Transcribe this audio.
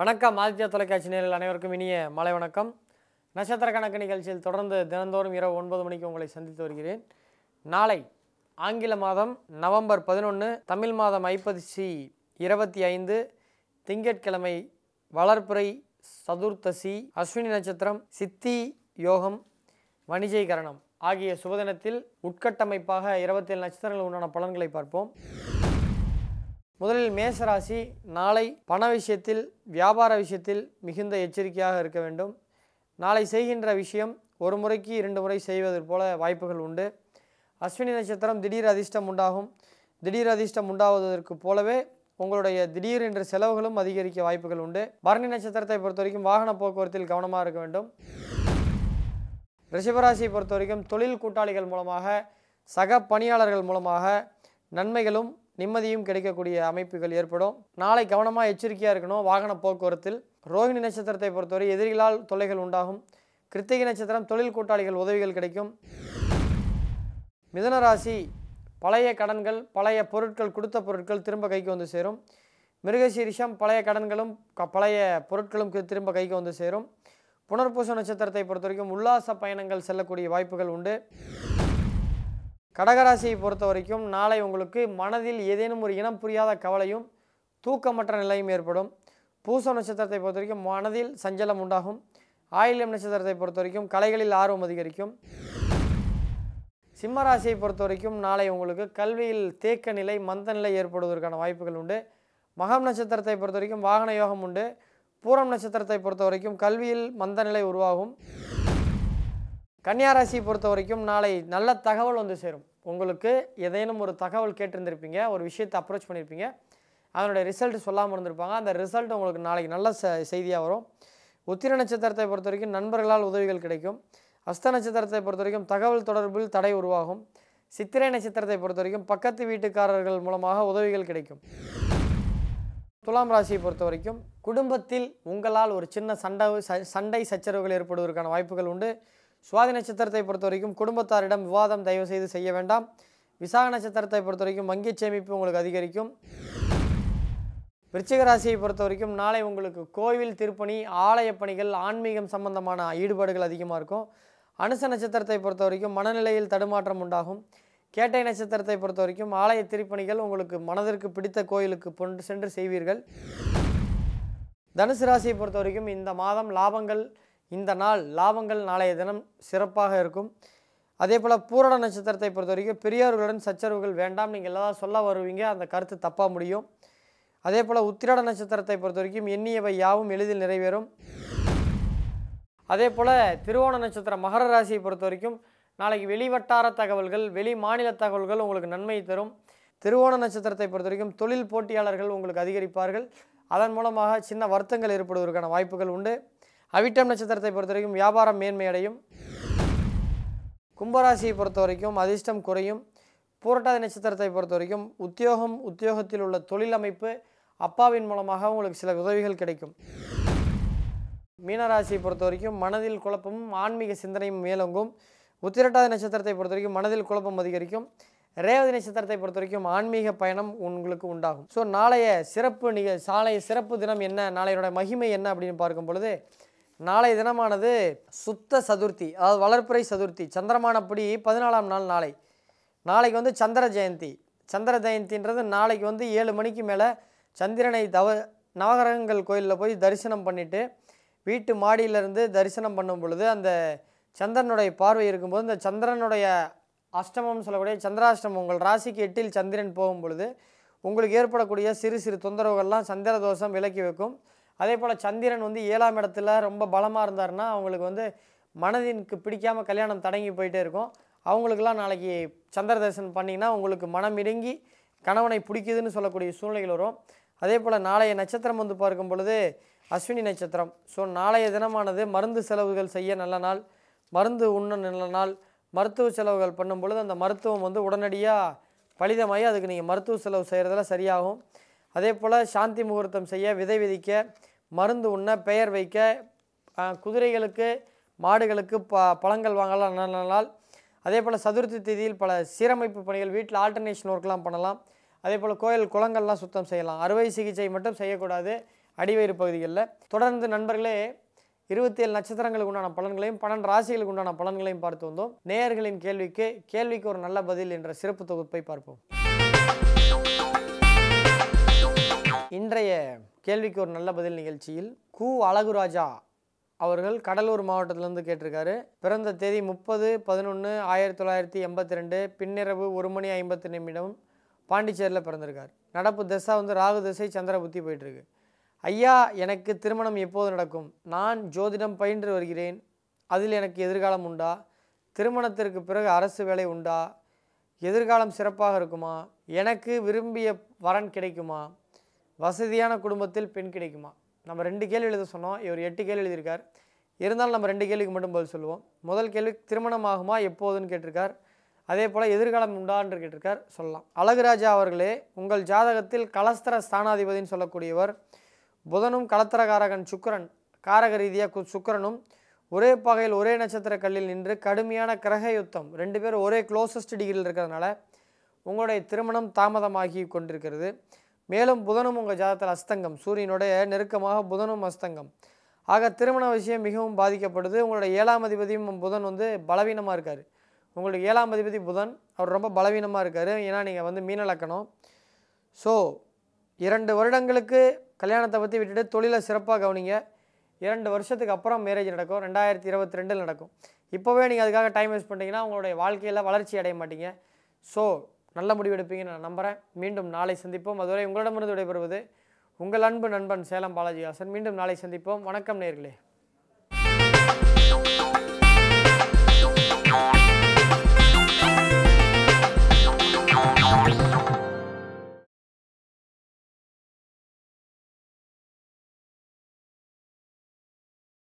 வணக்கம் ஆதித்யா தொலைக்காட்சி நேரில் அனைவருக்கும் இனிய மலை வணக்கம் நட்சத்திர கணக்கு நிகழ்ச்சியில் தொடர்ந்து தினந்தோறும் இரவு ஒன்பது மணிக்கு உங்களை சந்தித்து வருகிறேன் நாளை ஆங்கில மாதம் நவம்பர் பதினொன்று தமிழ் மாதம் ஐப்பது சி இருபத்தி ஐந்து திங்கட்கிழமை வளர்ப்புரை சதுர்த்தசி அஸ்வினி நட்சத்திரம் சித்தி யோகம் வணிஜீகரணம் ஆகிய சுபதினத்தில் உட்கட்டமைப்பாக இருபத்தேழு நட்சத்திரங்கள் உண்டான பலன்களை பார்ப்போம் முதலில் மேசராசி நாளை பண விஷயத்தில் வியாபார விஷயத்தில் மிகுந்த எச்சரிக்கையாக இருக்க வேண்டும் நாளை செய்கின்ற விஷயம் ஒரு முறைக்கு இரண்டு முறை செய்வது போல வாய்ப்புகள் உண்டு அஸ்வினி நட்சத்திரம் திடீர் அதிர்ஷ்டம் உண்டாகும் திடீர் அதிர்ஷ்டம் உண்டாவதற்கு போலவே உங்களுடைய திடீர் என்ற செலவுகளும் அதிகரிக்க வாய்ப்புகள் உண்டு பரணி நட்சத்திரத்தை பொறுத்த வரைக்கும் வாகன போக்குவரத்தில் கவனமாக இருக்க வேண்டும் ரிஷபராசியை பொறுத்த வரைக்கும் தொழில் கூட்டாளிகள் மூலமாக சக பணியாளர்கள் மூலமாக நன்மைகளும் நிம்மதியும் கிடைக்கக்கூடிய அமைப்புகள் ஏற்படும் நாளை கவனமாக எச்சரிக்கையாக இருக்கணும் வாகன போக்குவரத்தில் ரோஹிணி நட்சத்திரத்தை பொறுத்தவரை எதிரிகளால் தொல்லைகள் உண்டாகும் கிருத்திகை நட்சத்திரம் தொழில் கூட்டாளிகள் உதவிகள் கிடைக்கும் மிதனராசி பழைய கடன்கள் பழைய பொருட்கள் கொடுத்த பொருட்கள் திரும்ப கைக்கு வந்து சேரும் மிருகசீரிஷம் பழைய கடன்களும் பழைய பொருட்களும் திரும்ப கைக்கு வந்து சேரும் புனர்பூச நட்சத்திரத்தை பொறுத்த வரைக்கும் உல்லாச பயணங்கள் செல்லக்கூடிய வாய்ப்புகள் உண்டு கடகராசியை பொறுத்த வரைக்கும் நாளை உங்களுக்கு மனதில் ஏதேனும் ஒரு இனம் புரியாத கவலையும் தூக்கமற்ற நிலையும் ஏற்படும் பூச நட்சத்திரத்தை பொறுத்த வரைக்கும் மனதில் சஞ்சலம் உண்டாகும் ஆயிலம் நட்சத்திரத்தை பொறுத்த வரைக்கும் கலைகளில் ஆர்வம் அதிகரிக்கும் சிம்மராசியை பொறுத்த வரைக்கும் நாளை உங்களுக்கு கல்வியில் தேக்க நிலை மந்த நிலை ஏற்படுவதற்கான வாய்ப்புகள் உண்டு மகம் நட்சத்திரத்தை பொறுத்த வரைக்கும் வாகன யோகம் உண்டு பூரம் நட்சத்திரத்தை பொறுத்த வரைக்கும் கல்வியில் மந்த நிலை உருவாகும் கன்னியாராசியை பொறுத்த வரைக்கும் நாளை நல்ல தகவல் வந்து சேரும் உங்களுக்கு ஏதேனும் ஒரு தகவல் கேட்டிருந்திருப்பீங்க ஒரு விஷயத்தை அப்ரோச் பண்ணியிருப்பீங்க அதனுடைய ரிசல்ட் சொல்லாமல் இருந்திருப்பாங்க அந்த ரிசல்ட் உங்களுக்கு நாளைக்கு நல்ல செய்தியாக வரும் உத்திர நட்சத்திரத்தை பொறுத்த வரைக்கும் நண்பர்களால் உதவிகள் கிடைக்கும் அஸ்த நட்சத்திரத்தை பொறுத்த வரைக்கும் தகவல் தொடர்பில் தடை உருவாகும் சித்திரை நட்சத்திரத்தை பொறுத்த வரைக்கும் பக்கத்து வீட்டுக்காரர்கள் மூலமாக உதவிகள் கிடைக்கும் துலாம் ராசியை பொறுத்த வரைக்கும் குடும்பத்தில் உங்களால் ஒரு சின்ன சண்டை சண்டை சச்சரவுகள் ஏற்படுவதற்கான வாய்ப்புகள் உண்டு சுவாதி நட்சத்திரத்தை பொறுத்த வரைக்கும் குடும்பத்தாரிடம் விவாதம் தயவு செய்து செய்ய வேண்டாம் விசாக நட்சத்திரத்தை பொறுத்த வரைக்கும் வங்கி சேமிப்பு உங்களுக்கு அதிகரிக்கும் விருச்சிக ராசியை பொறுத்த வரைக்கும் நாளை உங்களுக்கு கோவில் திருப்பணி ஆலய பணிகள் ஆன்மீகம் சம்பந்தமான ஈடுபாடுகள் அதிகமாக இருக்கும் அனுச நட்சத்திரத்தை பொறுத்த வரைக்கும் மனநிலையில் தடுமாற்றம் உண்டாகும் கேட்டை நட்சத்திரத்தை பொறுத்த வரைக்கும் ஆலய திருப்பணிகள் உங்களுக்கு மனதிற்கு பிடித்த கோயிலுக்கு சென்று செய்வீர்கள் தனுசு ராசியை பொறுத்த வரைக்கும் இந்த மாதம் லாபங்கள் இந்த நாள் லாபங்கள் நாளைய தினம் சிறப்பாக இருக்கும் அதே போல் பூரண நட்சத்திரத்தை பொறுத்த வரைக்கும் பெரியவர்களுடன் சச்சரவுகள் வேண்டாம் நீங்கள் எல்லாம் சொல்ல வருவீங்க அந்த கருத்து தப்பாக முடியும் அதே போல் உத்திராட நட்சத்திரத்தை பொறுத்த வரைக்கும் எண்ணியவை யாவும் எளிதில் நிறைவேறும் அதே போல் திருவோண நட்சத்திரம் மகர ராசியை பொறுத்த வரைக்கும் நாளைக்கு வெளிவட்டார தகவல்கள் வெளி மாநில தகவல்கள் உங்களுக்கு நன்மை தரும் திருவோண நட்சத்திரத்தை பொறுத்த வரைக்கும் தொழில் போட்டியாளர்கள் உங்களுக்கு அதிகரிப்பார்கள் அதன் மூலமாக சின்ன வருத்தங்கள் ஏற்படுவதற்கான வாய்ப்புகள் உண்டு அவிட்டம் நட்சத்திரத்தை பொறுத்த வரைக்கும் வியாபாரம் மேன்மையடையும் கும்பராசியை பொறுத்த வரைக்கும் அதிர்ஷ்டம் குறையும் பூரட்டாதி நட்சத்திரத்தை பொறுத்த வரைக்கும் உத்தியோகம் உத்தியோகத்தில் உள்ள தொழில் அமைப்பு அப்பாவின் மூலமாக உங்களுக்கு சில உதவிகள் கிடைக்கும் மீனராசியை பொறுத்த வரைக்கும் மனதில் குழப்பமும் ஆன்மீக சிந்தனையும் மேலோங்கும் உத்திரட்டாதி நட்சத்திரத்தை பொறுத்த வரைக்கும் மனதில் குழப்பம் அதிகரிக்கும் ரேவதி நட்சத்திரத்தை பொறுத்த வரைக்கும் ஆன்மீக பயணம் உங்களுக்கு உண்டாகும் ஸோ நாளைய சிறப்பு நிக சாலைய சிறப்பு தினம் என்ன நாளையோட மகிமை என்ன அப்படின்னு பார்க்கும் பொழுது நாளை தினமானது சுத்த சதுர்த்தி அதாவது வளர்ப்புரை சதுர்த்தி சந்திரமானப்படி பதினாலாம் நாள் நாளை நாளைக்கு வந்து சந்திர ஜெயந்தி சந்திர ஜெயந்தின்றது நாளைக்கு வந்து ஏழு மணிக்கு மேலே சந்திரனை தவ நவகிரகங்கள் கோயிலில் போய் தரிசனம் பண்ணிவிட்டு வீட்டு மாடியிலேருந்து தரிசனம் பண்ணும் பொழுது அந்த சந்திரனுடைய பார்வை இருக்கும்போது இந்த சந்திரனுடைய அஷ்டமம் சொல்லக்கூடிய சந்திராஷ்டமம் உங்கள் ராசிக்கு எட்டில் சந்திரன் போகும் பொழுது உங்களுக்கு ஏற்படக்கூடிய சிறு சிறு தொந்தரவுகள்லாம் சந்திர தோஷம் விலக்கி வைக்கும் அதே போல் சந்திரன் வந்து ஏழாம் இடத்துல ரொம்ப பலமாக இருந்தாருன்னா அவங்களுக்கு வந்து மனதினுக்கு பிடிக்காமல் கல்யாணம் தடங்கி போயிட்டே இருக்கும் அவங்களுக்கெல்லாம் நாளைக்கு சந்திர தரிசனம் பண்ணிங்கன்னா உங்களுக்கு மனம் இடுங்கி கணவனை பிடிக்குதுன்னு சொல்லக்கூடிய சூழ்நிலைகள் வரும் அதே போல் நாளைய நட்சத்திரம் வந்து பார்க்கும் பொழுது அஸ்வினி நட்சத்திரம் ஸோ நாளைய தினமானது மருந்து செலவுகள் செய்ய நல்ல நாள் மருந்து உண்ண நல்ல நாள் மருத்துவ செலவுகள் பண்ணும் பொழுது அந்த மருத்துவம் வந்து உடனடியாக பலிதமாகி அதுக்கு நீங்கள் மருத்துவ செலவு செய்கிறதெல்லாம் சரியாகும் அதே போல் சாந்தி முகூர்த்தம் செய்ய விதை விதிக்க மருந்து உண்ண பெயர் வைக்க குதிரைகளுக்கு மாடுகளுக்கு ப பழங்கள் வாங்கலாம் நல்ல நாள் அதே போல் சதுர்த்தி தேதியில் பல சீரமைப்பு பணிகள் வீட்டில் ஆல்டர்னேஷன் ஒர்க்லாம் பண்ணலாம் அதே போல் கோயில் குளங்கள்லாம் சுத்தம் செய்யலாம் அறுவை சிகிச்சை மட்டும் செய்யக்கூடாது அடிவயிறு பகுதிகளில் தொடர்ந்து நண்பர்களே இருபத்தி ஏழு நட்சத்திரங்களுக்கு உண்டான பலன்களையும் பன்னெண்டு ராசிகளுக்கு உண்டான பலன்களையும் பார்த்து வந்தோம் நேயர்களின் கேள்விக்கு கேள்விக்கு ஒரு நல்ல பதில் என்ற சிறப்பு தொகுப்பை பார்ப்போம் இன்றைய கேள்விக்கு ஒரு நல்ல பதில் நிகழ்ச்சியில் கு அழகுராஜா அவர்கள் கடலூர் மாவட்டத்திலேருந்து கேட்டிருக்காரு பிறந்த தேதி முப்பது பதினொன்று ஆயிரத்தி தொள்ளாயிரத்தி எண்பத்தி ரெண்டு பின்னிரவு ஒரு மணி ஐம்பத்தி நிமிடம் பாண்டிச்சேரியில் பிறந்திருக்கார் நடப்பு திசா வந்து ராகு திசை சந்திர புத்தி போயிட்டுருக்கு ஐயா எனக்கு திருமணம் எப்போது நடக்கும் நான் ஜோதிடம் பயின்று வருகிறேன் அதில் எனக்கு எதிர்காலம் உண்டா திருமணத்திற்கு பிறகு அரசு வேலை உண்டா எதிர்காலம் சிறப்பாக இருக்குமா எனக்கு விரும்பிய வரன் கிடைக்குமா வசதியான குடும்பத்தில் பெண் கிடைக்குமா நம்ம ரெண்டு கேள்வி எழுத சொன்னோம் இவர் எட்டு கேள்வி எழுதியிருக்கார் இருந்தாலும் நம்ம ரெண்டு கேள்விக்கு மட்டும் பதில் சொல்லுவோம் முதல் கேள்வி திருமணம் ஆகுமா எப்போதுன்னு கேட்டிருக்கார் அதே போல் எதிர்காலம் உண்டான்று கேட்டிருக்கார் சொல்லலாம் அழகுராஜா அவர்களே உங்கள் ஜாதகத்தில் கலஸ்தர ஸ்தானாதிபதினு சொல்லக்கூடியவர் புதனும் கலத்தரகாரகன் சுக்கரன் காரக ரீதியாக சுக்கரனும் ஒரே பகையில் ஒரே நட்சத்திர கல்லில் நின்று கடுமையான கிரக யுத்தம் ரெண்டு பேரும் ஒரே க்ளோசஸ்ட் டிகிரியில் இருக்கிறதுனால உங்களுடைய திருமணம் தாமதமாகி கொண்டிருக்கிறது மேலும் புதனும் உங்கள் ஜாதகத்தில் அஸ்தங்கம் சூரியனுடைய நெருக்கமாக புதனும் அஸ்தங்கம் ஆக திருமண விஷயம் மிகவும் பாதிக்கப்படுது உங்களுடைய ஏழாம் அதிபதியும் புதன் வந்து பலவீனமாக இருக்கார் உங்களுக்கு ஏழாம் அதிபதி புதன் அவர் ரொம்ப பலவீனமாக இருக்கார் ஏன்னா நீங்கள் வந்து மீனலக்கணும் ஸோ இரண்டு வருடங்களுக்கு கல்யாணத்தை பற்றி விட்டுட்டு தொழிலை சிறப்பாக கவனிங்க இரண்டு வருஷத்துக்கு அப்புறம் மேரேஜ் நடக்கும் ரெண்டாயிரத்தி இருபத்தி ரெண்டில் நடக்கும் இப்போவே நீங்கள் அதுக்காக டைம் வேஸ்ட் பண்ணிங்கன்னா உங்களுடைய வாழ்க்கையில் வளர்ச்சி அடைய மாட்டீங்க ஸோ நல்ல முடிவு எடுப்பீங்கன்னு நான் நம்புகிறேன் மீண்டும் நாளை சந்திப்போம் அதுவரை உங்களிடமிருந்து விடைபெறுவது உங்கள் அன்பு நண்பன் சேலம் பாலாஜி ஹாசன் மீண்டும் நாளை சந்திப்போம் வணக்கம் நேர்களே